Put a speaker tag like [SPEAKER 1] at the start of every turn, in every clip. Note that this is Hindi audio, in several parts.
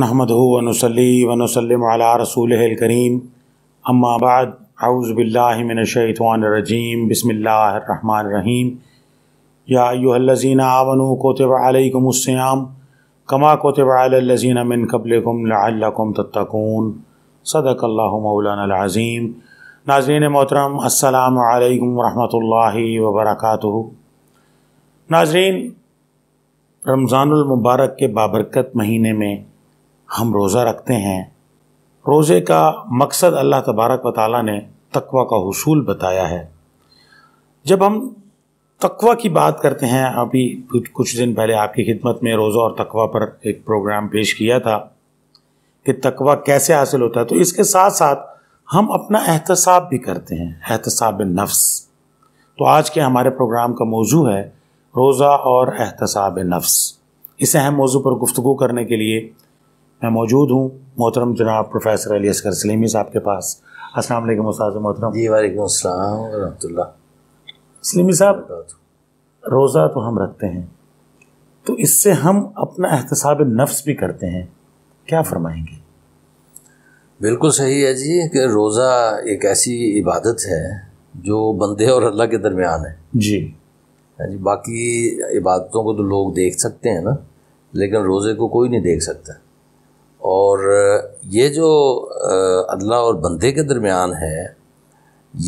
[SPEAKER 1] नहमद वनसली वनसलम आला रसूल करीम अम्माबाद आउज़बिल्लिमिनशैतवानरजीम बसमीम याज़ीन आवन कोतब अलकुमसयाम कमा कोतब अलजीन मिन कबलकुम लकुम तत्तकून सदक मौलानाज़ीम नाजरीन मोहतरम अल्लाम वरहमल वबरक नाजरीन रमज़ानमबारक के बाबरकत महीने में हम रोज़ा रखते हैं रोज़े का मकसद अल्लाह तबारक व ताली ने तकवा का हसूल बताया है जब हम तकवा की बात करते हैं अभी कुछ दिन पहले आपकी खिदमत में रोज़ा और तकवा पर एक प्रोग्राम पेश किया था कि तकवा कैसे हासिल होता है तो इसके साथ साथ हम अपना एहतसाब भी करते हैं एहतसाब नफ्स तो आज के हमारे प्रोग्राम का मौजू है रोज़ा और एहतसाब नफ्स इस अहम मौजू पर गुफ्तु करने के लिए मैं मौजूद हूँ मोहतरम जनाब प्रोफेसर अली असगर सलीमी साहब के पास अस्सलाम वालेकुम उस्ताद मोहतरम जी वालेकुम अस्सलाम वरहमतुल्लाह सलीमी साहब रोज़ा तो हम रखते हैं तो इससे हम अपना एहतसाब नफ्स भी करते हैं क्या फरमाएंगे
[SPEAKER 2] बिल्कुल सही है जी कि रोज़ा एक ऐसी इबादत है जो बंदे और अल्लाह के दरमियान है जी हाँ जी बाकी इबादतों को तो लोग देख सकते हैं ना लेकिन रोज़े को कोई नहीं देख सकता और ये जो अल्लाह और बंदे के दरमियान है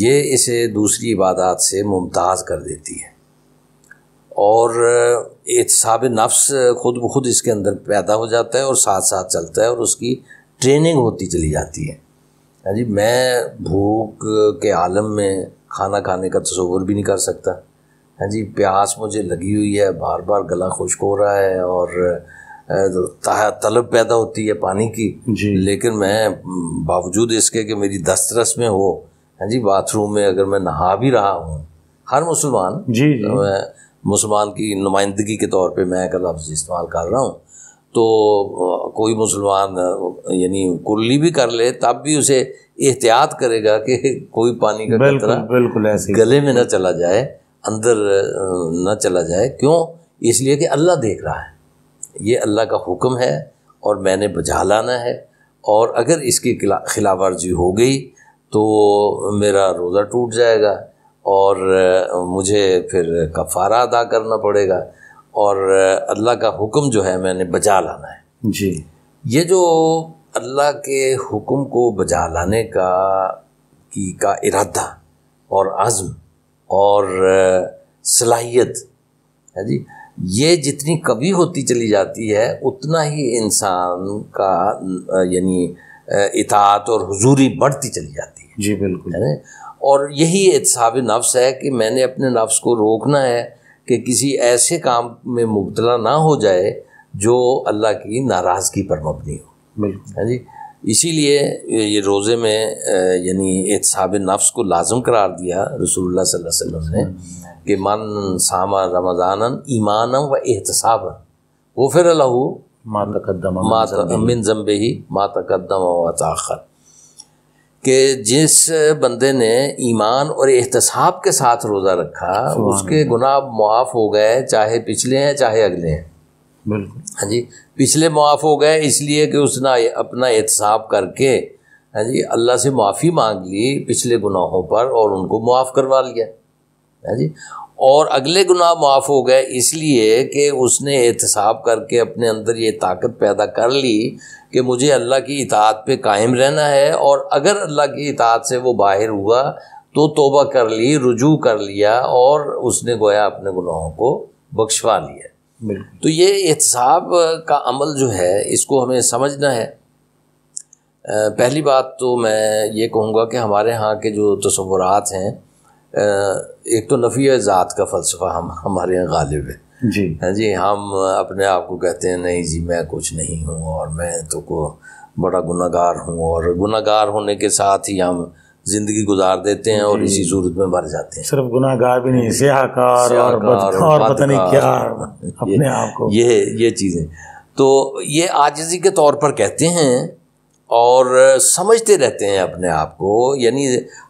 [SPEAKER 2] ये इसे दूसरी इबादत से मुमताज़ कर देती है और एहतसाब नफ्स खुद ब खुद इसके अंदर पैदा हो जाता है और साथ साथ चलता है और उसकी ट्रेनिंग होती चली जाती है हाँ जी मैं भूख के आलम में खाना खाने का तस्वर भी नहीं कर सकता हाँ जी प्यास मुझे लगी हुई है बार बार गला खुश्क हो रहा है और तलब पैदा होती है पानी की जी लेकिन मैं बावजूद इसके कि मेरी दस्तरस में हो है हाँ जी बाथरूम में अगर मैं नहा भी रहा हूँ हर मुसलमान जी, जी। तो मुसलमान की नुमाइंदगी के तौर पे मैं अगर लफ्ज़ इस्तेमाल कर रहा हूँ तो कोई मुसलमान यानी कुल्ली भी कर ले तब भी उसे एहतियात करेगा कि कोई पानी का बिल्कुल, बिल्कुल ऐसे गले में ना चला जाए अंदर ना चला जाए क्यों इसलिए कि अल्लाह देख रहा है ये अल्लाह का हुक्म है और मैंने बजा लाना है और अगर इसकी खिलाफ वर्जी हो गई तो मेरा रोज़ा टूट जाएगा और मुझे फिर कफारा अदा करना पड़ेगा और अल्लाह का हुक्म जो है मैंने बजा लाना है जी ये जो अल्लाह के हुक्म को बजा लाने का की का इरादा और आज़म और सलाहियत है जी ये जितनी कभी होती चली जाती है उतना ही इंसान का यानी इतात और हुजूरी बढ़ती चली जाती है जी बिल्कुल है और यही एहसाब नफ्स है कि मैंने अपने नफ्स को रोकना है कि किसी ऐसे काम में मुबतला ना हो जाए जो अल्लाह की नाराज़गी पर मबनी हो बिल्कुल है हाँ जी इसीलिए ये रोज़े में यानी एहसाब नफ्स को लाजम करार दिया रसूल सल्लल्लाहु ने कि मन सामा रमज़ान ईमान व एहतसाब वो फिर लहू मातकदमिन जम्बे ही मातकदम वाखर के जिस बंदे ने ईमान और एहतसाब के साथ रोज़ा रखा उसके गुनाह मुआफ़ हो गए चाहे पिछले हैं चाहे अगले हैं बिल्कुल हाँ जी पिछले माफ़ हो गए इसलिए कि उसने अपना एहतसाब करके हाँ जी अल्लाह से माफ़ी मांग ली पिछले गुनाहों पर और उनको मुआफ़ करवा लिया हाँ जी और अगले गुनाह माफ़ हो गए इसलिए कि उसने एहतसाब करके अपने अंदर ये ताकत पैदा कर ली कि मुझे अल्लाह की इतात पे कायम रहना है और अगर अल्लाह की इतात से वो बाहर हुआ तो तोबा कर ली रुजू कर लिया और उसने गोया अपने गुनाहों को बख्शवा लिया तो ये एहतसाब का अमल जो है इसको हमें समझना है पहली बात तो मैं ये कहूँगा कि हमारे यहाँ के जो तस्वुरात हैं एक तो नफी ज़ात का फ़लसफ़ा हम हमारे यहाँ गालिब है जी हाँ जी हम अपने आप को कहते हैं नहीं जी मैं कुछ नहीं हूँ और मैं तो को बड़ा गुनागार हूँ और गुनागार होने के साथ ही हम जिंदगी गुजार देते हैं और इसी सूरत में मर जाते
[SPEAKER 1] हैं सिर्फ गुनाहगार भी नहीं सियाकार और पता नहीं क्या अपने आप
[SPEAKER 2] को ये ये चीज़ें तो ये आजिजी के तौर पर कहते हैं और समझते रहते हैं अपने आप को यानी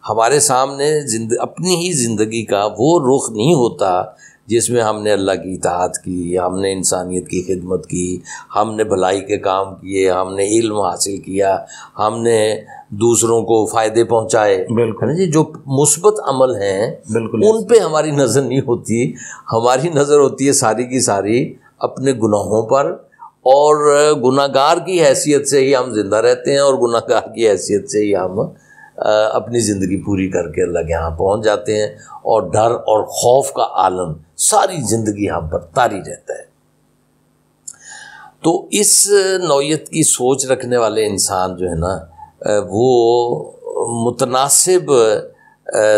[SPEAKER 2] हमारे सामने जिंद अपनी ही ज़िंदगी का वो रुख नहीं होता जिसमें हमने अल्लाह की इतात की हमने इंसानियत की खिदमत की हमने भलाई के काम किए हमने इल्म हासिल किया हमने दूसरों को फ़ायदे पहुंचाए है जी जो मुस्बत अमल हैं बिल्कुल उन पे हमारी नज़र नहीं होती हमारी नज़र होती है सारी की सारी अपने गुनाहों पर और गुनागार की हैसियत से ही हम ज़िंदा रहते हैं और गुनागार की हैसियत से ही हम अपनी ज़िंदगी पूरी करके अल्लाह के यहाँ पहुँच जाते हैं और डर और खौफ का आलम सारी ज़िंदगी यहाँ पर तारी रहता है तो इस नौीयत की सोच रखने वाले इंसान जो है ना वो मुतनासिब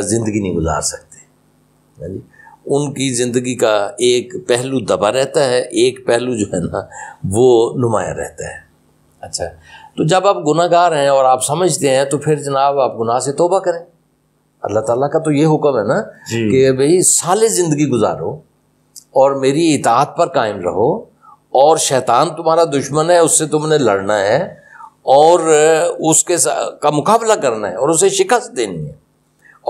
[SPEAKER 2] ज़िंदगी नहीं गुजार सकते हाँ उनकी ज़िंदगी का एक पहलू दबा रहता है एक पहलू जो है ना वो नुमाया रहता है अच्छा तो जब आप गुनागार हैं और आप समझते हैं तो फिर जनाब आप गुनाह से तोबा करें अल्लाह ताला का तो ये हुक्म है ना कि भाई साले ज़िंदगी गुजारो और मेरी इतात पर कायम रहो और शैतान तुम्हारा दुश्मन है उससे तुमने लड़ना है और उसके का मुकाबला करना है और उसे शिकस्त देनी है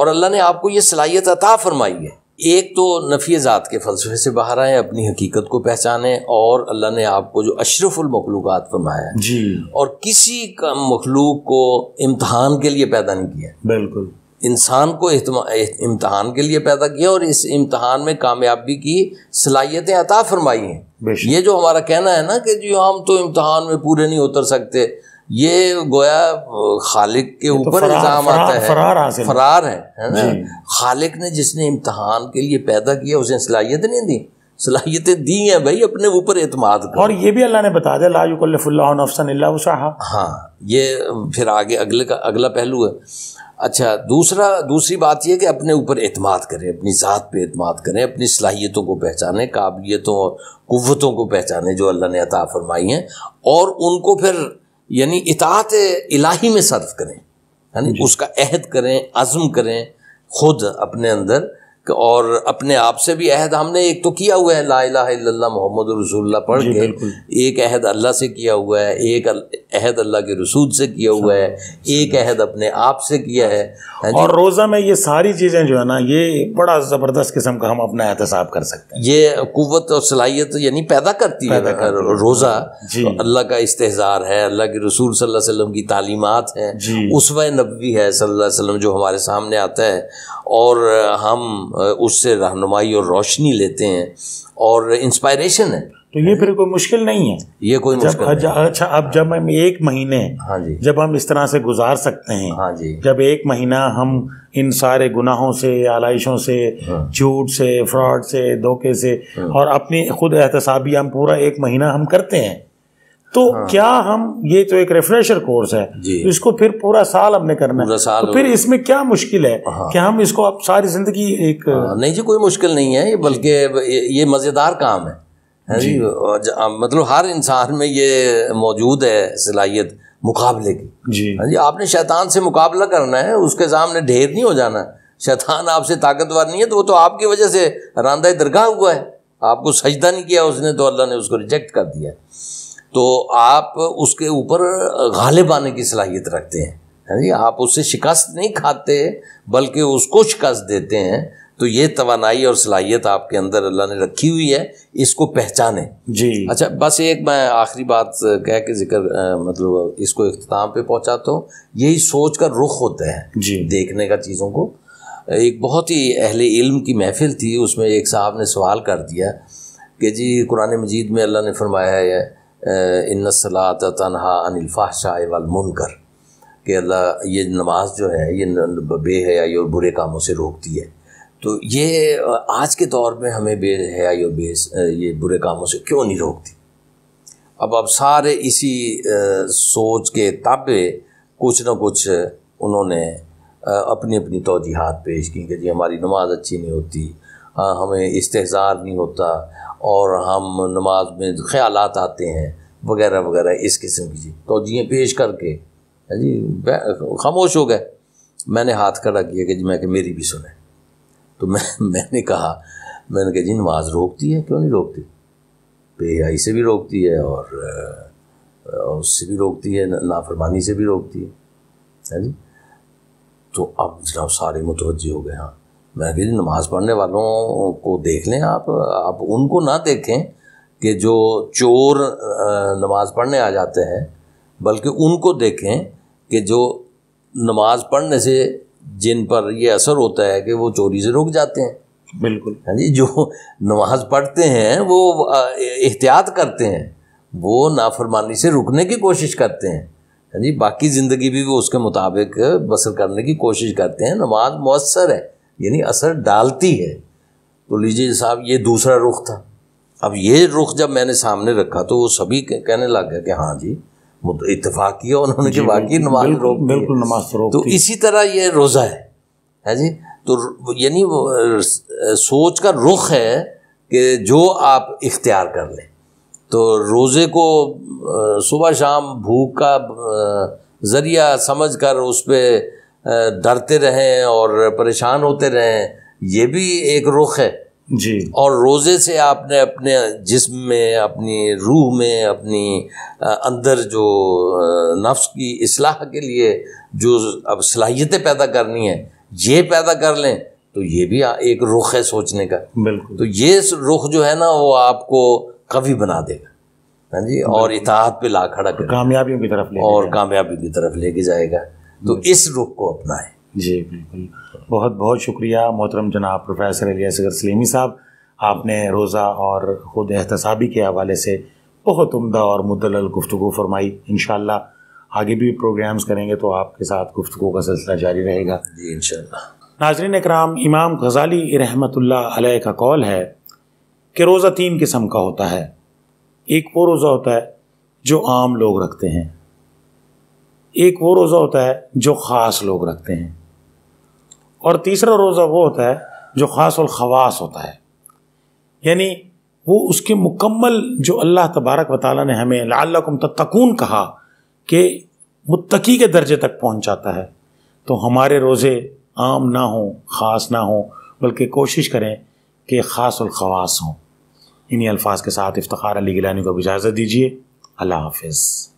[SPEAKER 2] और अल्लाह ने आपको ये सलाहियत अता फरमाई है एक तो नफ़ी ज़ात के फ़लसफे से बाहर आए अपनी हकीकत को पहचानें और अल्लाह ने आपको जो अशरफुलमखलूक फरमाया जी और किसी का मखलूक को इम्तहान के लिए पैदा नहीं किया बिल्कुल इंसान को इम्तहान के लिए पैदा किया और इस इम्तहान में कामयाबी की सलाहियतें अता फरमाई हैं ये जो हमारा कहना है ना कि जो हम तो इम्तहान में पूरे नहीं उतर सकते ये गोया खालिक के तो ऊपर तो इल्ज़ाम आता है फरार, फरार है, खालिक ने जिसने इम्तहान के लिए पैदा किया उसने
[SPEAKER 1] सलाहियत नहीं दी सलाहियतें दी हैं भाई अपने ऊपर एतमाद और ये भी अल्लाह ने बता दिया
[SPEAKER 2] हाँ ये फिर आगे अगले का अगला पहलू है अच्छा दूसरा दूसरी बात यह कि अपने ऊपर एतमाद करें अपनी ज़ात पे एतमाद करें अपनी सलाहियतों को पहचाने काबिलियतों और कुतों को पहचाने जो अल्लाह ने अता फरमाई हैं और उनको फिर यानी इतात इलाही में सर्व करें यानी उसका अहद करें आज़म करें खुद अपने अंदर और अपने आप से भी अहद हमने एक तो किया हुआ है ला इला मोहम्मद रसूल्ला पढ़ के एक अहद अल्लाह से किया हुआ है एक अहद अल्लाह के रसूल से किया हुआ है एक अहद अपने आप से किया है हाँ और
[SPEAKER 1] रोज़ा में ये सारी चीज़ें जो है ना ये बड़ा ज़बरदस्त किस्म का हम अपना एहतसाब कर सकते
[SPEAKER 2] हैं ये कुत और सलाहियत यानी पैदा करती है रोज़ा हाँ। अल्लाह का इस्तेजार है अल्लाह के रसूल सल्लम की तालीमत है उसवा नबी है सल्लम जो हमारे सामने आता है और हम उससे रहनुमाई और रोशनी
[SPEAKER 1] लेते हैं और इंस्पायरेशन है तो ये फिर कोई मुश्किल नहीं है ये कोई जब मुश्किल अच्छा, अच्छा अब जब हम एक महीने हाँ जी जब हम इस तरह से गुजार सकते हैं हाँ जी जब एक महीना हम इन सारे गुनाहों से आलाइशों से हाँ। झूठ से फ्रॉड से धोखे से हाँ। और अपनी खुद एहतसाबी हम पूरा एक महीना हम करते हैं तो हाँ। क्या हम ये तो एक रिफ्रेशर कोर्स है इसको फिर पूरा साल हमने करना है साल तो फिर इसमें क्या मुश्किल है हाँ। कि हम इसको आप सारी जिंदगी एक हाँ।
[SPEAKER 2] नहीं जी कोई मुश्किल नहीं है बल्कि ये मज़ेदार काम है जी मतलब हर इंसान में ये मौजूद है सलाहियत मुकाबले की जी हाँ जी आपने शैतान से मुकाबला करना है उसके सामने ढेर नहीं हो जाना शैतान आपसे ताकतवर नहीं है तो वो तो आपकी वजह से रांदा दरगाह हुआ है आपको सजदा नहीं किया उसने तो अल्लाह ने उसको रिजेक्ट कर दिया तो आप उसके ऊपर गालिब आने की सलाहियत रखते हैं जी आप उससे शिकस्त नहीं खाते बल्कि उसको शिकस्त देते हैं तो ये तोानाई और सलाहियत आपके अंदर अल्लाह ने रखी हुई है इसको पहचाने जी अच्छा बस एक मैं आखिरी बात कह के जिक्र मतलब इसको अख्ताम पे पहुंचाता हूँ यही सोच का रुख होता है जी देखने का चीज़ों को एक बहुत ही अहले इल्म की महफिल थी उसमें एक साहब ने सवाल कर दिया कि जी कुरान मजीद में अल्लाह ने फरमाया है इन सलात तनहा अनिलफ़ाशा कर कि अल्लाह ये नमाज जो है ये बेहयाई और बुरे कामों से रोकती है तो ये आज के दौर में हमें बेहयाई और बे ये बुरे कामों से क्यों नहीं रोकती अब अब सारे इसी सोच के ताबे कुछ ना कुछ उन्होंने अपनी अपनी तोजीहत पेश की कि जी हमारी नमाज अच्छी नहीं होती हाँ, हमें इस्तेजार नहीं होता और हम नमाज में ख्याल आते हैं वगैरह वगैरह इस किस्म की चीज़ तो जी पेश करके हाँ जी खामोश हो गए मैंने हाथ खड़ा किया कि जी मैं कि मेरी भी सुने तो मैं मैंने कहा मैंने कहा जी नमाज रोकती है क्यों नहीं रोकती आई से भी रोकती है और उससे भी रोकती है नाफरमानी से भी रोकती है हाँ जी तो अब जनाब सारे मुतवजह हो गए हाँ मैंने कहा जी नमाज़ पढ़ने वालों को देख लें आप आप उनको ना देखें कि जो चोर नमाज़ पढ़ने आ जाते हैं बल्कि उनको देखें कि जो नमाज़ पढ़ने से जिन पर ये असर होता है कि वो चोरी से रुक जाते हैं बिल्कुल हाँ जी जो नमाज पढ़ते हैं वो एहतियात करते हैं वो नाफरमानी से रुकने की कोशिश करते हैं हाँ जी बाकी ज़िंदगी भी वो उसके मुताबिक बसर करने की कोशिश करते हैं नमाज मौसर है यानी असर डालती है तो लीजिए साहब ये दूसरा रुख था अब ये रुख जब मैंने सामने रखा तो वो सभी कहने लग गया कि हाँ जी इतफाक किया उन्होंने कि वाकई नमाज रोक बिल्कुल नमाज रोक तो इसी तरह ये रोज़ा है है जी तो यानी सोच का रुख है कि जो आप इख्तियार कर लें तो रोज़े को सुबह शाम भूख का ज़रिया समझ कर उस पर डरते रहें और परेशान होते रहें ये भी एक रुख है जी और रोज़े से आपने अपने जिस्म में अपनी रूह में अपनी अंदर जो नफ्स की असलाह के लिए जो अब सलाहियतें पैदा करनी है ये पैदा कर लें तो ये भी एक रुख है सोचने का बिल्कुल तो ये रुख जो है ना वो आपको कवि बना देगा हाँ जी और इतिहाद पे ला
[SPEAKER 1] खड़ा कामयाबियों की तरफ और कामयाबी की तरफ लेके जाएगा तो इस
[SPEAKER 2] रुख को अपनाएं
[SPEAKER 1] जी बिल्कुल बहुत बहुत शुक्रिया मोहतरम जनाब प्रोफेसर अलियासगर सलीमी साहब आपने रोज़ा और ख़ुद एहतसाबी के हवाले से बहुत उमदा और मुदल गुफ्तु फरमाई इन आगे भी प्रोग्राम्स करेंगे तो आपके साथ गुफ्तु का सिलसिला जारी रहेगा जी इन नाजरन कराम इमाम गजाली रहमत का कौल है कि रोज़ा तीन किस्म का होता है एक वो रोज़ा होता है जो आम लोग रखते हैं एक वो रोज़ा होता है जो ख़ास लोग रखते हैं और तीसरा रोज़ा वो होता है जो ख़ास और ख़वास होता है यानी वो उसके मुकम्मल जो अल्लाह तबारक व ताली ने हमें लाकुम तकून कहा कि मुत्तकी के दर्जे तक जाता है तो हमारे रोज़े आम ना हों ख़ास ना हों बल्कि कोशिश करें कि ख़ास और ख़वास हों इन्हीं अल्फाज के साथ इफ्तार अली गिलानी को इजाज़त दीजिए अल्लाह हाफिज़